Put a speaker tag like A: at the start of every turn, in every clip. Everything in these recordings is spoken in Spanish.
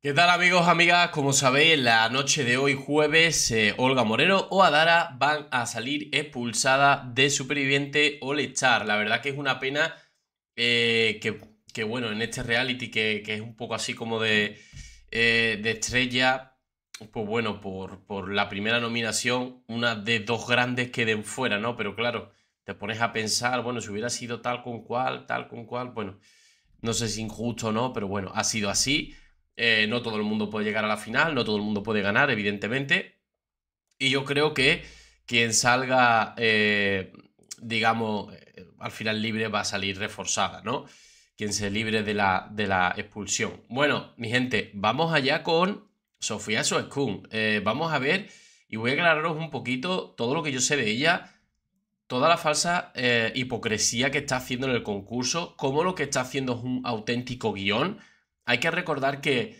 A: ¿Qué tal amigos, amigas? Como sabéis, la noche de hoy jueves, eh, Olga Moreno o Adara van a salir expulsadas de Superviviente All Star. La verdad que es una pena eh, que, bueno, en este reality que, es un poco así como eh, de, estrella, pues bueno, por, por, la primera nominación, una de dos grandes queden fuera, ¿no? Pero claro, te pones a pensar, bueno, si hubiera sido tal con cual, tal con cual, bueno, no sé si injusto o no, pero bueno, ha sido así. Eh, no todo el mundo puede llegar a la final, no todo el mundo puede ganar, evidentemente. Y yo creo que quien salga, eh, digamos, eh, al final libre va a salir reforzada, ¿no? Quien se libre de la, de la expulsión. Bueno, mi gente, vamos allá con Sofía Soskun. vamos a ver y voy a aclararos un poquito todo lo que yo sé de ella, toda la falsa hipocresía que está haciendo en el concurso, cómo lo que está haciendo es un auténtico guión. Hay que recordar que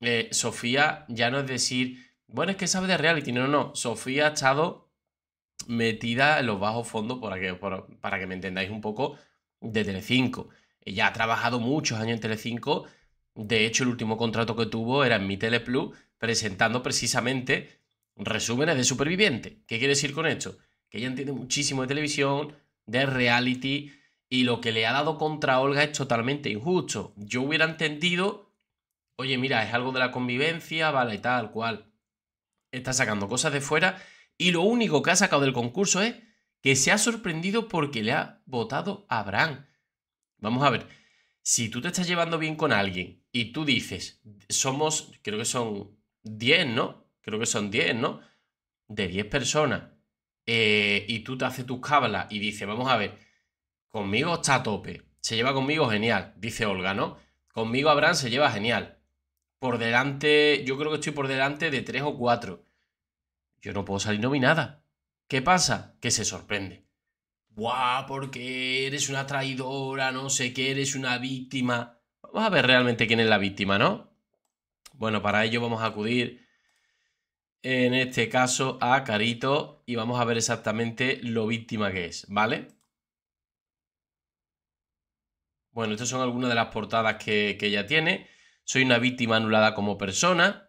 A: eh, Sofía ya no es decir, bueno, es que sabe de reality. No, no, no. Sofía ha estado metida en los bajos fondos, para que, para que me entendáis un poco, de Telecinco. Ella ha trabajado muchos años en Telecinco. De hecho, el último contrato que tuvo era en Mi Teleplu presentando precisamente resúmenes de superviviente. ¿Qué quiere decir con esto? Que ella entiende muchísimo de televisión, de reality, y lo que le ha dado contra Olga es totalmente injusto. Yo hubiera entendido, oye, mira, es algo de la convivencia, vale, y tal cual. Está sacando cosas de fuera y lo único que ha sacado del concurso es que se ha sorprendido porque le ha votado a Abraham. Vamos a ver, si tú te estás llevando bien con alguien y tú dices, somos, creo que son 10, ¿no? Creo que son 10, ¿no? De 10 personas. Eh, y tú te haces tus cablas. y dices, vamos a ver, Conmigo está a tope. Se lleva conmigo genial, dice Olga, ¿no? Conmigo Abraham se lleva genial. Por delante, yo creo que estoy por delante de tres o cuatro. Yo no puedo salir nominada. ¿Qué pasa? Que se sorprende. ¡Guau! Porque eres una traidora, no sé qué, eres una víctima. Vamos a ver realmente quién es la víctima, ¿no? Bueno, para ello vamos a acudir en este caso a Carito y vamos a ver exactamente lo víctima que es, ¿vale? Bueno, estas son algunas de las portadas que, ella tiene. Soy una víctima anulada como persona,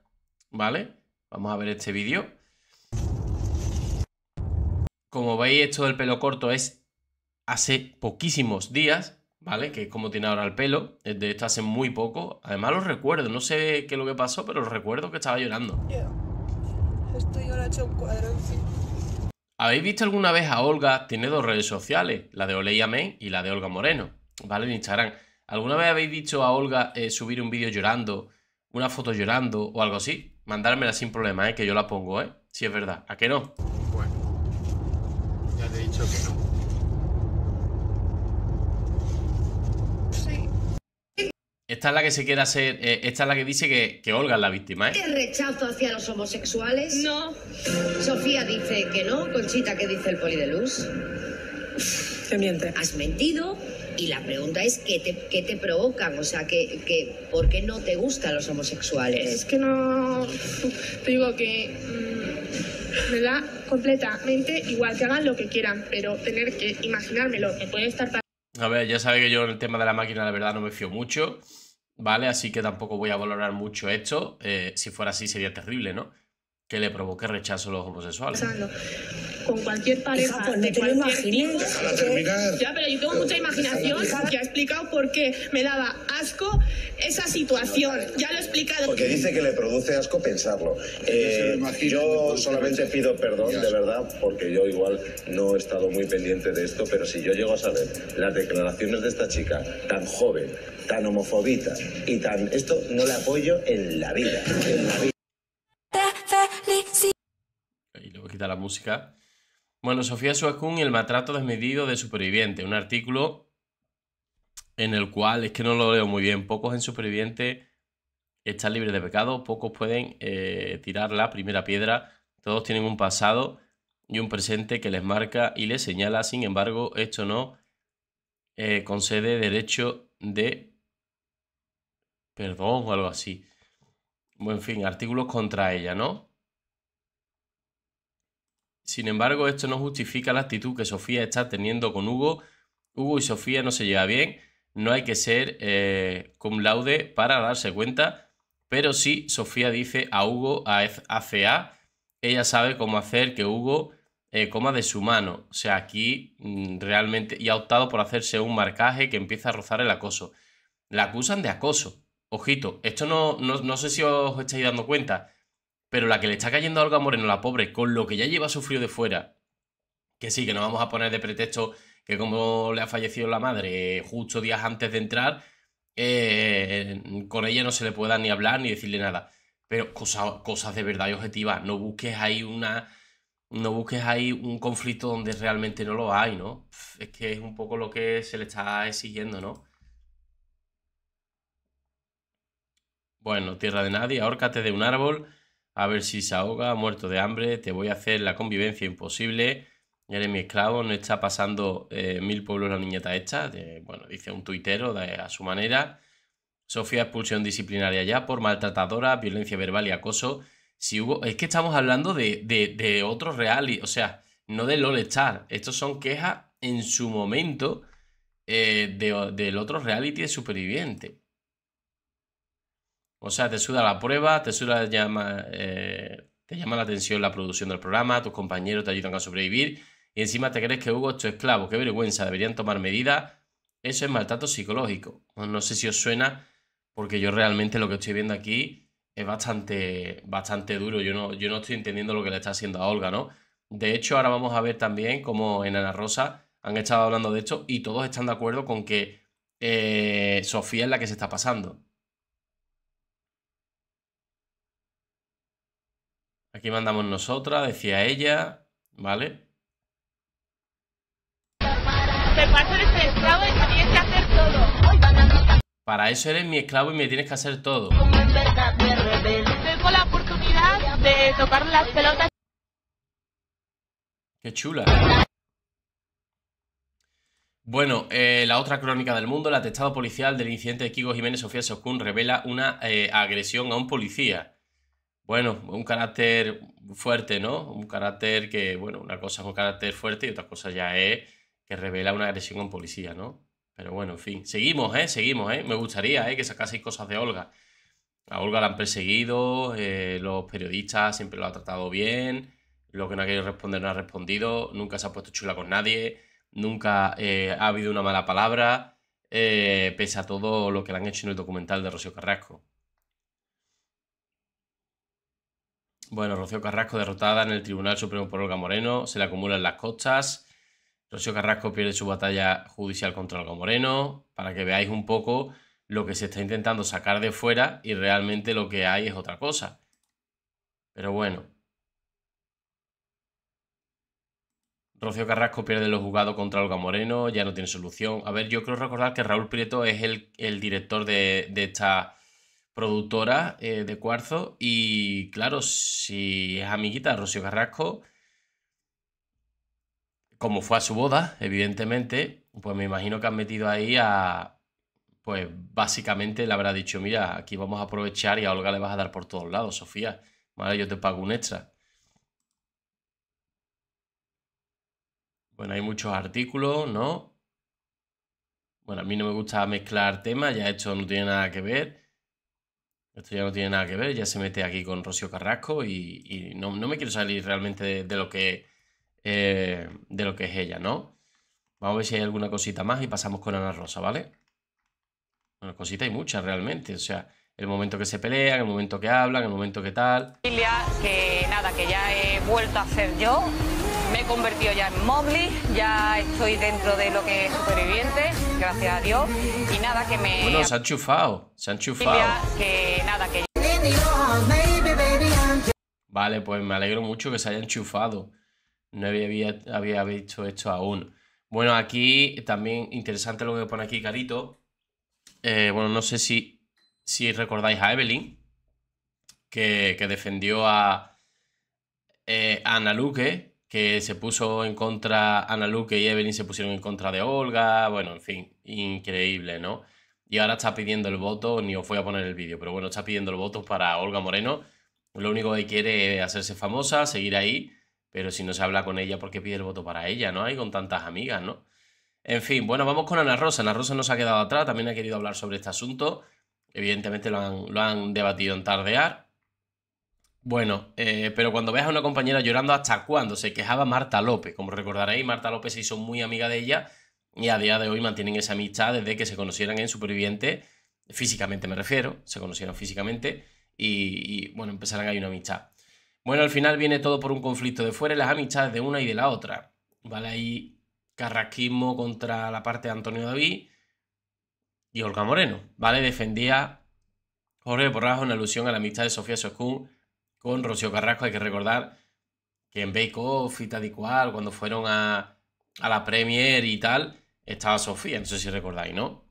A: ¿vale? Vamos a ver este vídeo. Como veis, esto del pelo corto es hace poquísimos días, ¿vale? Que es como tiene ahora el pelo. De esto hace muy poco. Además lo recuerdo, no sé qué es lo que pasó, pero recuerdo que estaba llorando. hecho cuadro, ¿Habéis visto alguna vez a Olga? Tiene dos redes sociales, la de Oleia Main y la de Olga Moreno. ¿vale? En Instagram. ¿Alguna vez habéis dicho a Olga eh, subir un vídeo llorando, una foto llorando o algo así? Mandármela sin problema, ¿eh? Que yo la pongo, ¿eh? Si es verdad. ¿A qué no? Bueno, ya te he dicho que no. Esta es la que se quiere hacer, eh, esta es la que dice que, Olga es la víctima, ¿eh? ¿Qué rechazo hacia los homosexuales? No. Sofía dice que no, Conchita, que dice el poli de luz? Que miente. Has mentido, y la pregunta es, ¿qué te, qué te provocan? O sea, que por qué no te gustan los homosexuales? Es que no... Te digo que... Mm, me da completamente igual que hagan lo que quieran, pero tener que imaginármelo, que puede estar... A ver, ya sabe que yo en el tema de la máquina la verdad no me fío mucho, ¿vale? Así que tampoco voy a valorar mucho esto. Eh, si fuera así sería terrible, ¿no? Que le provoque rechazo a los homosexuales. Pasando con cualquier pareja de cualquier Ya, pero yo tengo mucha imaginación que ha explicado por qué me daba asco esa situación. Ya lo he explicado. Porque dice que le produce asco pensarlo. yo eh, solamente pido perdón, de verdad, porque yo igual no he estado muy pendiente de esto, pero si yo llego a saber las declaraciones de esta chica tan joven, tan homofobita y tan... Esto no la apoyo en la vida. En la vida. Y luego quita la música. Bueno, Sofía Suacún el maltrato desmedido de superviviente, un artículo en el cual, es que no lo leo muy bien, pocos en superviviente están libres de pecado, pocos pueden eh, tirar la primera piedra, todos tienen un pasado y un presente que les marca y les señala, sin embargo, esto no eh, concede derecho de perdón o algo así. Bueno, en fin, artículos contra ella, ¿no? Sin embargo, esto no justifica la actitud que Sofía está teniendo con Hugo. Hugo y Sofía no se lleva bien. No hay que ser eh, cum laude para darse cuenta. Pero sí, Sofía dice a Hugo, a A. ella sabe cómo hacer que Hugo eh, coma de su mano. O sea, aquí mm, realmente... Y ha optado por hacerse un marcaje que empieza a rozar el acoso. La acusan de acoso. Ojito, esto no, no sé si os estáis dando cuenta. Pero la que le está cayendo algo a Moreno, la pobre, con lo que ya lleva sufrido de fuera, que sí, que no vamos a poner de pretexto que como le ha fallecido la madre justo días antes de entrar, eh, con ella no se le pueda ni hablar ni decirle nada. Pero cosas de verdad y objetivas, no busques ahí una... No busques ahí un conflicto donde realmente no lo hay, ¿no? Es que es un poco lo que se le está exigiendo, ¿no? Bueno, tierra de nadie, ahorcate de un árbol a ver si se ahoga, muerto de hambre, te voy a hacer la convivencia imposible, eres mi esclavo, no está pasando eh, mil pueblos la niñeta hecha, de, bueno, dice un tuitero a su manera. Sofía, expulsión disciplinaria ya por maltratadora, violencia verbal y acoso. Si hubo, es que estamos hablando de, de, otro reality, o sea, no de LOL Star. Estos son quejas en su momento eh, del otro reality de superviviente. O sea, te suda la prueba, te llama, eh, te llama la atención la producción del programa, tus compañeros te ayudan a sobrevivir y encima te crees que Hugo es tu esclavo. Qué vergüenza, deberían tomar medidas. Eso es maltrato psicológico. Pues no sé si os suena, porque yo realmente lo que estoy viendo aquí es bastante, bastante duro. Yo no, yo no estoy entendiendo lo que le está haciendo a Olga, ¿no? De hecho, ahora vamos a ver también cómo en Ana Rosa han estado hablando de esto y todos están de acuerdo con que eh, Sofía es la que se está pasando. Aquí mandamos nosotras, decía ella, ¿vale? Para eso eres mi esclavo y me tienes que hacer todo. la oportunidad de tocar las pelotas. Qué chula. Bueno, eh, la otra crónica del mundo, el atestado policial del incidente de Kiko Jiménez Sofía Soscun revela una eh, agresión a un policía. Bueno, un carácter fuerte, ¿no? Un carácter que, bueno, una cosa es un carácter fuerte y otra cosa ya es que revela una agresión con policía, ¿no? Pero bueno, en fin, seguimos, ¿eh? Seguimos, ¿eh? Me gustaría, ¿eh? Que sacaseis cosas de Olga. A Olga la han perseguido, eh, los periodistas siempre lo han tratado bien, lo que no ha querido responder no ha respondido, nunca se ha puesto chula con nadie, nunca eh, ha habido una mala palabra, eh, pese a todo lo que le han hecho en el documental de Rocío Carrasco. Bueno, Rocío Carrasco derrotada en el Tribunal Supremo por Olga Moreno, se le acumulan las costas. Rocío Carrasco pierde su batalla judicial contra Olga Moreno, para que veáis un poco lo que se está intentando sacar de fuera y realmente lo que hay es otra cosa. Pero bueno. Rocío Carrasco pierde los jugados contra Olga Moreno, ya no tiene solución. A ver, yo creo recordar que Raúl Prieto es el, director de esta productora eh, de Cuarzo. Y claro, si es amiguita Rocío Carrasco, como fue a su boda, evidentemente, pues me imagino que han metido ahí a. Pues básicamente le habrá dicho: Mira, aquí vamos a aprovechar y a Olga le vas a dar por todos lados, Sofía. Vale, yo te pago un extra. Bueno, hay muchos artículos, ¿no? Bueno, a mí no me gusta mezclar temas, ya esto no tiene nada que ver. Esto ya no tiene nada que ver, ya se mete aquí con Rocío Carrasco y, no, me quiero salir realmente de, lo que, eh, de lo que es ella, ¿no? Vamos a ver si hay alguna cosita más y pasamos con Ana Rosa, ¿vale? Bueno, cositas hay muchas realmente, o sea, el momento que se pelean, el momento que hablan, el momento que tal. Que nada, que ya he vuelto a hacer yo me he convertido ya en Mobley, ya estoy dentro de lo que es superviviente, gracias a Dios. Y nada, que me. Bueno, se ha enchufado, se ha enchufado. Que nada, que. Vale, pues me alegro mucho que se haya enchufado. No había, había visto esto aún. Bueno, aquí también interesante lo que pone aquí Carito. Eh, bueno, no sé si, si recordáis a Evelyn, que, defendió a, eh, a Ana Luque que se puso en contra, Ana Luque y Evelyn se pusieron en contra de Olga, bueno, en fin, increíble, ¿no? Y ahora está pidiendo el voto, ni os voy a poner el vídeo, pero bueno, está pidiendo el voto para Olga Moreno. Lo único que quiere es hacerse famosa, seguir ahí, pero si no se habla con ella, ¿por qué pide el voto para ella, no? Hay con tantas amigas, ¿no? En fin, bueno, vamos con Ana Rosa. Ana Rosa nos ha quedado atrás, también ha querido hablar sobre este asunto. Evidentemente lo han, lo han debatido en tardear. Bueno, eh, pero cuando veas a una compañera llorando, ¿hasta cuándo? Se quejaba Marta López. Como recordaréis, Marta López se hizo muy amiga de ella y a día de hoy mantienen esa amistad desde que se conocieran en Superviviente, físicamente me refiero, se conocieron físicamente y, bueno, empezaron ahí una amistad. Bueno, al final viene todo por un conflicto de fuera y las amistades de una y de la otra. Vale, ahí carrasquismo contra la parte de Antonio David y Olga Moreno. Vale, defendía Jorge Borrajo en alusión a la amistad de Sofía Soskun con Rocío Carrasco. Hay que recordar que en Bake Off y tal y cual, cuando fueron a, a la Premier y tal, estaba Sofía, no sé si recordáis, ¿no?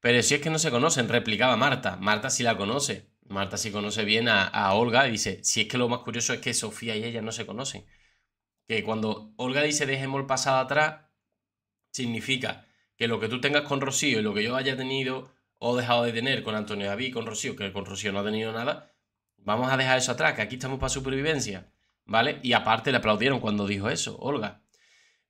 A: Pero si es que no se conocen, replicaba Marta. Marta sí la conoce. Marta sí conoce bien a, Olga y dice, si es que lo más curioso es que Sofía y ella no se conocen. Que cuando Olga dice dejemos el pasado atrás, significa que lo que tú tengas con Rocío y lo que yo haya tenido o dejado de tener con Antonio David, con Rocío, que con Rocío no ha tenido nada, Vamos a dejar eso atrás, que aquí estamos para supervivencia, ¿vale? Y aparte le aplaudieron cuando dijo eso, Olga.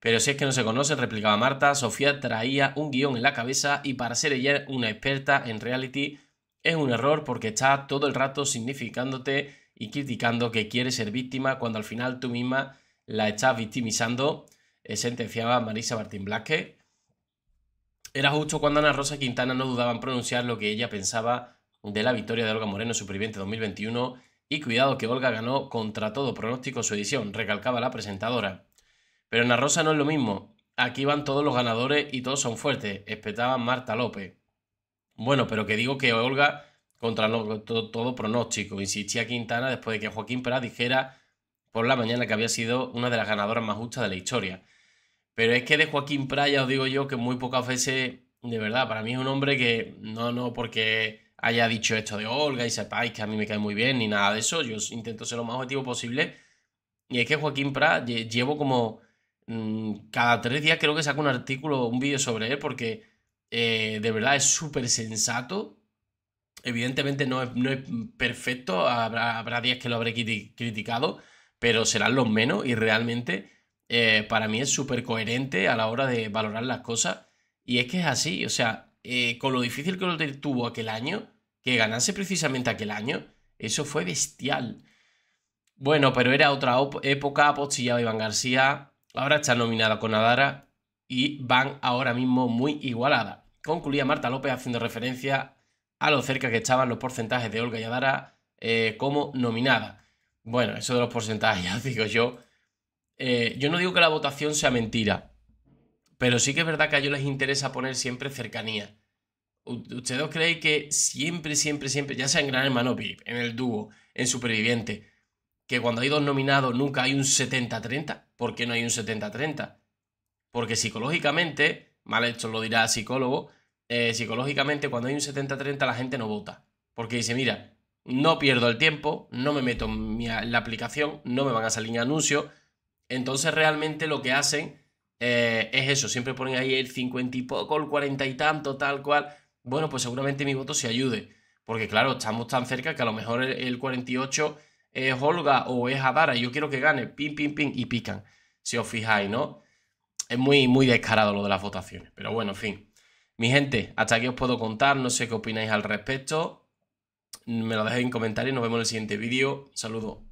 A: Pero si es que no se conoce, replicaba Marta, Sofía traía un guión en la cabeza y para ser ella una experta en reality es un error porque está todo el rato significándote y criticando que quiere ser víctima cuando al final tú misma la estás victimizando, eh, sentenciaba Marisa Martín Blasque. Era justo cuando Ana Rosa Quintana no dudaban en pronunciar lo que ella pensaba de la victoria de Olga Moreno Superviviente 2021 y cuidado que Olga ganó contra todo pronóstico su edición, recalcaba la presentadora. Pero en la rosa no es lo mismo, aquí van todos los ganadores y todos son fuertes, espetaba Marta López. Bueno, pero que digo que Olga contra todo, pronóstico, insistía Quintana después de que Joaquín Prat dijera por la mañana que había sido una de las ganadoras más justas de la historia. Pero es que de Joaquín ya os digo yo que muy pocas veces, de verdad, para mí es un hombre que no, no, porque haya dicho esto de Olga y sepáis que a mí me cae muy bien, ni nada de eso. Yo intento ser lo más objetivo posible. Y es que Joaquín Prat llevo como mm, cada tres días creo que saco un artículo, un vídeo sobre él, porque eh, de verdad es súper sensato. Evidentemente no es, perfecto, habrá, habrá, días que lo habré criticado, pero serán los menos y realmente eh, para mí es súper coherente a la hora de valorar las cosas. Y es que es así, o sea, eh, con lo difícil que lo tuvo aquel año, que ganase precisamente aquel año, eso fue bestial. Bueno, pero era otra época, postillaba pues, Iván García, ahora está nominada con Adara y van ahora mismo muy igualada. Concluía Marta López haciendo referencia a lo cerca que estaban los porcentajes de Olga y Adara eh, como nominada. Bueno, eso de los porcentajes, digo yo. Eh, yo no digo que la votación sea mentira, pero sí que es verdad que a ellos les interesa poner siempre cercanía. ¿Ustedes creéis creen que siempre, siempre, siempre, ya sea en Gran Hermano VIP, en el dúo, en Superviviente, que cuando hay dos nominados nunca hay un 70-30? ¿Por qué no hay un 70-30? Porque psicológicamente, mal hecho lo dirá psicólogo, eh, psicológicamente cuando hay un 70-30 la gente no vota. Porque dice, mira, no pierdo el tiempo, no me meto en, la aplicación, no me van a salir anuncios. Entonces realmente lo que hacen eh, es eso, siempre ponen ahí el 50 y poco, el 40 y tanto, tal cual. Bueno, pues seguramente mi voto se ayude, porque claro, estamos tan cerca que a lo mejor el, 48 es Olga o es Adara, yo quiero que gane, pim, pim, pim, y pican, si os fijáis, ¿no? Es muy, muy descarado lo de las votaciones, pero bueno, en fin. Mi gente, hasta aquí os puedo contar, no sé qué opináis al respecto. Me lo dejáis en comentarios, nos vemos en el siguiente vídeo. Saludos.